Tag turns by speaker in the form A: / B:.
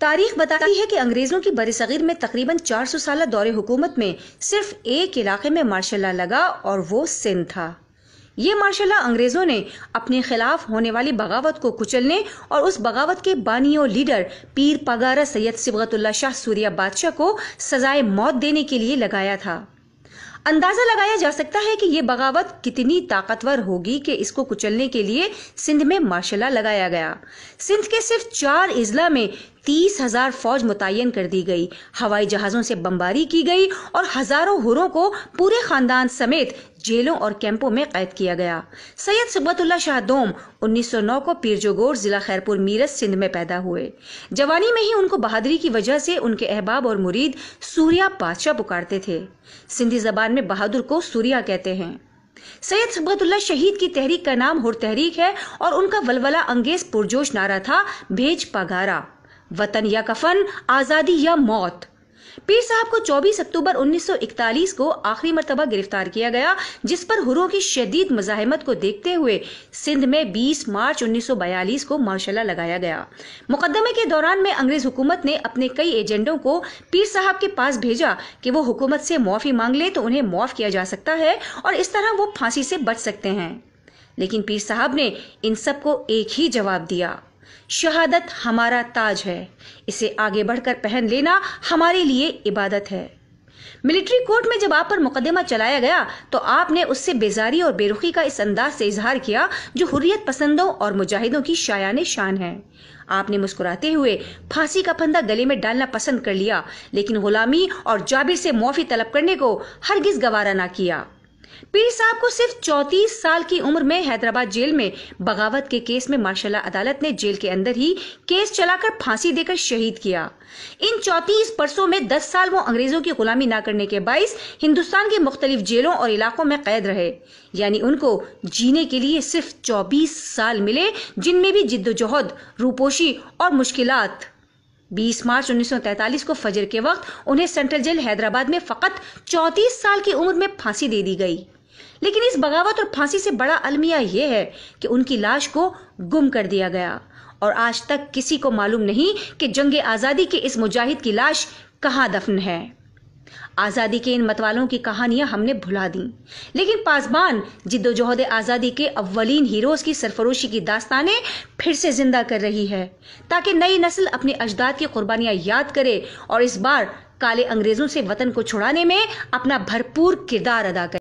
A: तारीख बताती है कि अंग्रेजों की बरसगीर में तकरीबन 400 साल दौरे हुकूमत में सिर्फ एक इलाके में मार्शल लगा और वो सिंध था ये मार्शल अंग्रेजों ने अपने खिलाफ होने वाली बगावत को कुचलने और उस बगावत के बानी और लीडर पीर पगारा सैयद सिबगतुल्ला शाह सूर्या बादशाह को सजाए मौत देने के लिए लगाया था अंदाजा लगाया जा सकता है कि ये बगावत कितनी ताकतवर होगी कि इसको कुचलने के लिए सिंध में मार्शला लगाया गया सिंध के सिर्फ चार इजला में तीस हजार फौज मुतयन कर दी गई हवाई जहाज़ों से बमबारी की गई और हज़ारों हुरों को पूरे खानदान समेत जेलों और कैंपों में कैद किया गया सैयद शाह दोम 1909 को पीरजोगोर जिला खैरपुर मीरत सिंध में पैदा हुए जवानी में ही उनको बहादुरी की वजह से उनके अहबाब और मुरीद सूर्या बादशाह पुकारते थे सिंधी जबान में बहादुर को सूर्या कहते हैं सैयद सबतुल्ला शहीद की तहरीक का नाम हुर तहरीक है और उनका वलवला अंगेज पुरजोश नारा था भेज पघारा वतन या कफन आज़ादी या मौत पीर साहब को 24 अक्टूबर 1941 को आखिरी मरतबा गिरफ्तार किया गया जिस पर हुरों की शदीद मजाहमत को देखते हुए सिंध में 20 मार्च 1942 को मार्शला लगाया गया मुकदमे के दौरान में अंग्रेज हुकूमत ने अपने कई एजेंडों को पीर साहब के पास भेजा कि वो हुकूमत से मुआफ़ी मांग ले तो उन्हें मुआफ़ किया जा सकता है और इस तरह वो फांसी से बच सकते हैं लेकिन पीर साहब ने इन सब को एक ही जवाब दिया शहादत हमारा ताज है इसे आगे बढ़कर पहन लेना हमारे लिए इबादत है मिलिट्री कोर्ट में जब आप पर मुकदमा चलाया गया तो आपने उससे बेजारी और बेरुखी का इस अंदाज से इजहार किया जो हुर्रियत पसंदों और मुजाहिदों की शायान शान है आपने मुस्कुराते हुए फांसी का फंदा गले में डालना पसंद कर लिया लेकिन गुलामी और जाबिर से मुआफी तलब करने को हरगिज गवारा ना किया पीर साहब को सिर्फ चौतीस साल की उम्र में हैदराबाद जेल में बगावत के केस में मार्शाला अदालत ने जेल के अंदर ही केस चलाकर फांसी देकर शहीद किया इन चौतीस बरसों में दस साल वो अंग्रेजों की गुलामी ना करने के बाईस हिंदुस्तान के मुख्तलिफ जेलों और इलाकों में कैद रहे यानी उनको जीने के लिए सिर्फ चौबीस साल मिले जिनमें भी जिद्दोजहद रूपोशी और मुश्किलात 20 मार्च 1943 को फजर के वक्त उन्हें सेंट्रल जेल हैदराबाद में फकत 34 साल की उम्र में फांसी दे दी गई लेकिन इस बगावत और फांसी से बड़ा अलमिया यह है कि उनकी लाश को गुम कर दिया गया और आज तक किसी को मालूम नहीं कि जंग आज़ादी के इस मुजाहिद की लाश कहाँ दफन है आज़ादी के इन मतवालों की कहानियां हमने भुला दी लेकिन पासवान जिद्दोजहद आज़ादी के अव्वलीन हीरोज़ की सरफरोशी की दास्तानें फिर से जिंदा कर रही है ताकि नई नस्ल अपने अजदाद की कुर्बानियां याद करे और इस बार काले अंग्रेज़ों से वतन को छुड़ाने में अपना भरपूर किरदार अदा करे